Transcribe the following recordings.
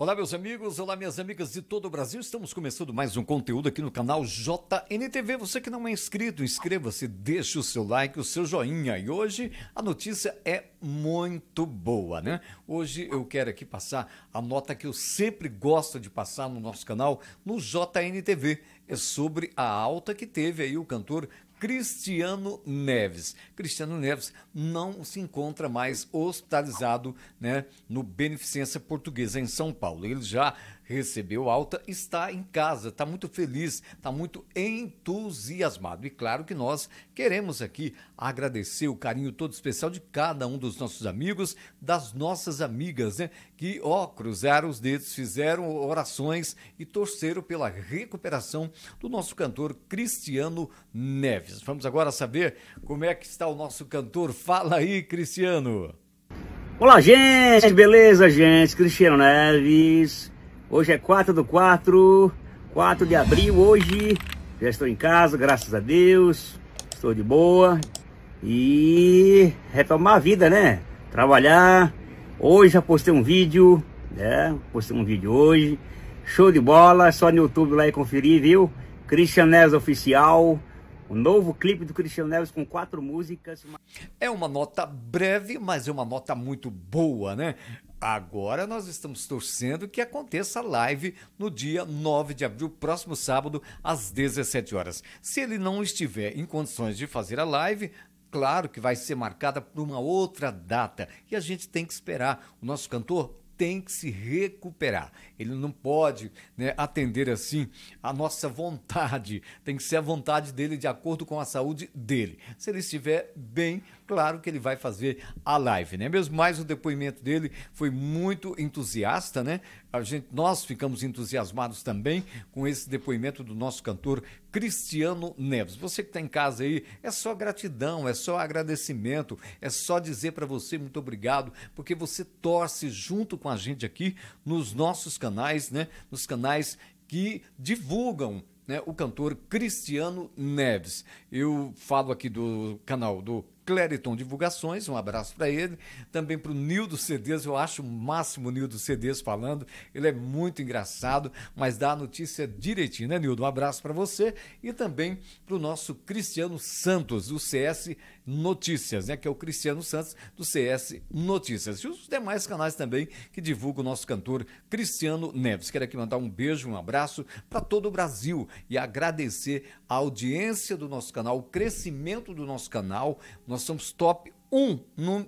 Olá, meus amigos, olá, minhas amigas de todo o Brasil. Estamos começando mais um conteúdo aqui no canal JNTV. Você que não é inscrito, inscreva-se, deixe o seu like, o seu joinha. E hoje a notícia é muito boa, né? Hoje eu quero aqui passar a nota que eu sempre gosto de passar no nosso canal, no JNTV. É sobre a alta que teve aí o cantor Cristiano Neves. Cristiano Neves não se encontra mais hospitalizado né, no Beneficência Portuguesa em São Paulo. Ele já recebeu alta, está em casa, está muito feliz, está muito entusiasmado. E claro que nós queremos aqui agradecer o carinho todo especial de cada um dos nossos amigos, das nossas amigas, né? Que, ó, cruzaram os dedos, fizeram orações e torceram pela recuperação do nosso cantor Cristiano Neves. Vamos agora saber como é que está o nosso cantor. Fala aí, Cristiano! Olá, gente! Beleza, gente? Cristiano Neves Hoje é 4 do 4, 4 de abril. Hoje já estou em casa, graças a Deus. Estou de boa. E retomar a vida, né? Trabalhar. Hoje já postei um vídeo, né? Postei um vídeo hoje. Show de bola. Só no YouTube lá e conferir, viu? Christian Neves Oficial. O novo clipe do Cristiano Neves com quatro músicas. É uma nota breve, mas é uma nota muito boa, né? Agora nós estamos torcendo que aconteça a live no dia 9 de abril, próximo sábado, às 17 horas. Se ele não estiver em condições de fazer a live, claro que vai ser marcada por uma outra data e a gente tem que esperar. O nosso cantor tem que se recuperar. Ele não pode né, atender assim a nossa vontade. Tem que ser a vontade dele de acordo com a saúde dele. Se ele estiver bem, claro que ele vai fazer a live, né? Mesmo mais o depoimento dele foi muito entusiasta, né? A gente, nós ficamos entusiasmados também com esse depoimento do nosso cantor Cristiano Neves. Você que está em casa aí, é só gratidão, é só agradecimento, é só dizer para você muito obrigado, porque você torce junto com a gente aqui nos nossos canais, né? Nos canais que divulgam né, o cantor Cristiano Neves. Eu falo aqui do canal do Clériton Divulgações, um abraço para ele. Também para o Nildo Cedes, eu acho o máximo o Nildo Cedes falando. Ele é muito engraçado, mas dá a notícia direitinho, né, Nildo? Um abraço para você e também para o nosso Cristiano Santos, do CS Notícias, né? Que é o Cristiano Santos do CS Notícias. E os demais canais também que divulgam o nosso cantor Cristiano Neves. Quero aqui mandar um beijo, um abraço para todo o Brasil e agradecer a audiência do nosso canal, o crescimento do nosso canal. Nós somos top um,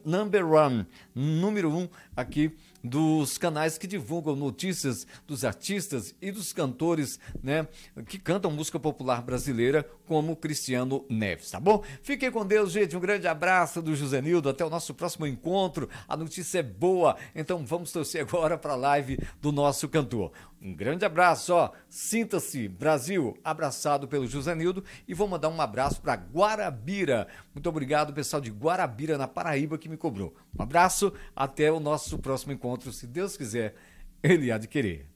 number one, número um aqui dos canais que divulgam notícias dos artistas e dos cantores, né, que cantam música popular brasileira, como Cristiano Neves, tá bom? Fiquem com Deus, gente. Um grande abraço do José Nildo. Até o nosso próximo encontro. A notícia é boa, então vamos torcer agora para a live do nosso cantor. Um grande abraço, ó. Sinta-se, Brasil, abraçado pelo Nildo E vou mandar um abraço para Guarabira. Muito obrigado, pessoal de Guarabira, na Paraíba, que me cobrou. Um abraço, até o nosso próximo encontro, se Deus quiser, ele há querer.